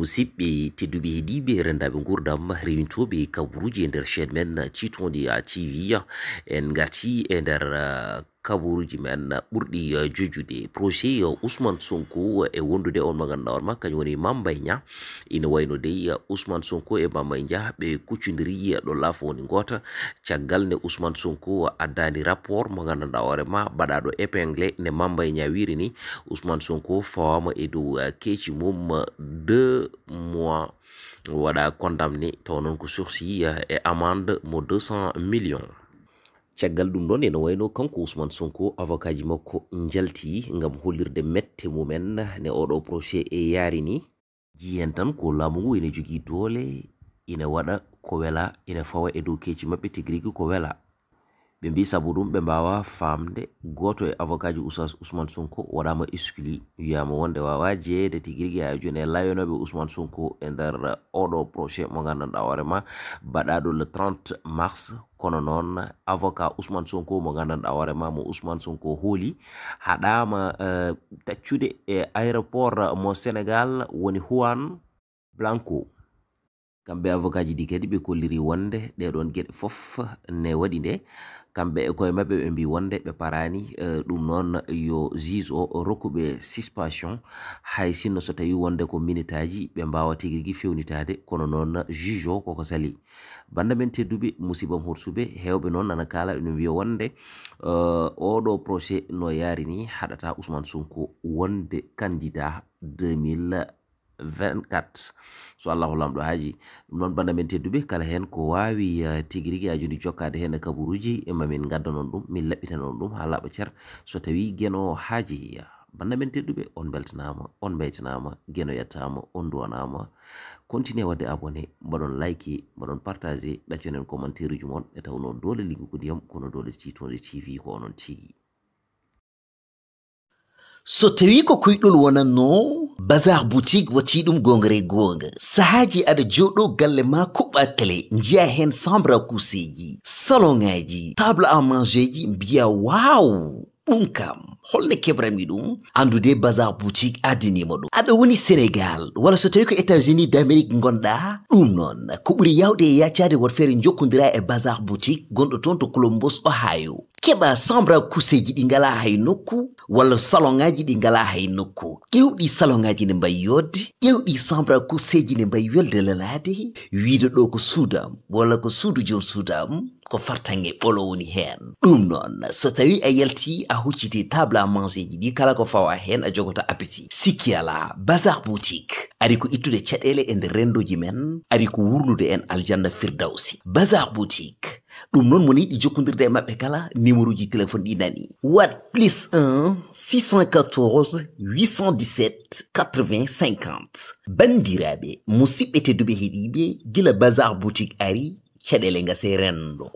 musidɓe tedduɓe heeɗiɓe rendaɓe gurdam rewintoɓe kaburuji e nder chaine men citondi a tv en garti e nder kaburuji mi anna ɓurɗi ya jojude projet Usman sonko e wondude on maganda on ma woni mambay nya ina wayno ya Usman sonko e mambay be ɓe ya ɗo lafo woni caggal ne Usman sonko adani rapport maganda ganduɗa hoore ma do epengle ne mambay nya wiri ni Usman sonko fawama e do uh, kechi mum uh, de mois wada condamné tonon noon ko sursis uh, e amende mo 200 millions caggal ɗum ɗon ene wayno kanko ousmane sonko avocat ji makko jalti ngam hollirde mette mumen ne oɗo procé e yaari ni jiyen tan ko laamu ngu ene jogii doole ina waɗa ko wela ina fawa e dow keeci mabɓe tigi ko wela ɓe mbi sabu ɗum ɓe mbawa famde goto e avocat ji ousmane sonko waɗama isculi wiyama wonde wawa jeeyede tiguirigui ha joni e layanoɓe ousmane sonko e nder oɗo projet mo gandanɗa hoorema mbaɗaɗo le 30 mars kono noon avocat ousmane sonko mo gandanɗa hoorema mo ousmane sonko hooli haɗama eh, taccude e aéroport mo sénégal woni huan blanco kamɓe avocat ji ɗi kadi ɓe kolliri wonde ɗeɗon gueɗe foof ne waɗi nde kamɓe e koye maɓɓe ɓe mbi wonde ɓe parani e, ɗum noon yo juge o rokkuɓe suspension hay sinno so tawi wonde ko minitaji ɓe mbawa tigui rigui fewnitade kono noon juge o koko sali banda men tedduɓe musibam hursuɓe hewɓe noon nana kala ene mbiya wonde e, oɗo projet no yari ni haɗata ousmane sonko wonde candidat 2 24 so allahu lamɗo haaji ɗum noon banda min tedduɓe kala hen ko wawi e, tigui rigui ajundi jokkade hen e kabaruji emamin gaddanon ɗum min laɓɓitanon ɗum ha laaɓa ceer so tawi guenowo haaji banda men tedduɓe on beltanama on beytanama gueno yettama on duwanama continue wadde abonné mbaɗon like mbaɗon partagé ɗaccionen e commentaire uji moon e tawno dole liggu ko ndiyam kono dole titode tv ko onon tigui so tawi ko kuyɗol wonanno bazar boutique wati ɗum gongre gonga sahaji aɗa joɗo galle ma kuɓɓa télé jiya hen sambre couseji salongaji table à manger ji mbiya waw ɗum kam holne keɓrami ɗum andude bazar boutique adanima ɗum aɗa woni sénégal walla so tawi ko états unis d'amérique gonɗa ɗum noon ko ɓuuri yawde e yaccade wot feere jokkodira e bazar boutique gonɗo toon to colombos ohio keɓa sambra kuseji ɗi ngala hay nokku walla salon ɗi ngala hay nokku ƴewɗi salongaji ŋaji ne mbayi yodde ƴewɗi chambre kuseji ne mbayi welde lalade wiide ɗo ko suudam walla ko suudu jom sudam ko fartange ɓolo woni hen ɗum noon so tawi a yalti a hucciti table à manger ji ɗi kala ko fawa hen a jogoto appétit sikki ala bazar boutique ari ko ittude caɗele e nder rendoji men ari ko wurnude en aljanna firdawsi bazar boutique ɗum noon moni ɗi jokkodirde e maɓɓe kala numéro uji téléphone ɗi nani wat plus 1 614 817 8050 bandiraɓe musiɓɓe tedduɓe heeɗiɓe gila basar boutique ari caɗele ngase renndo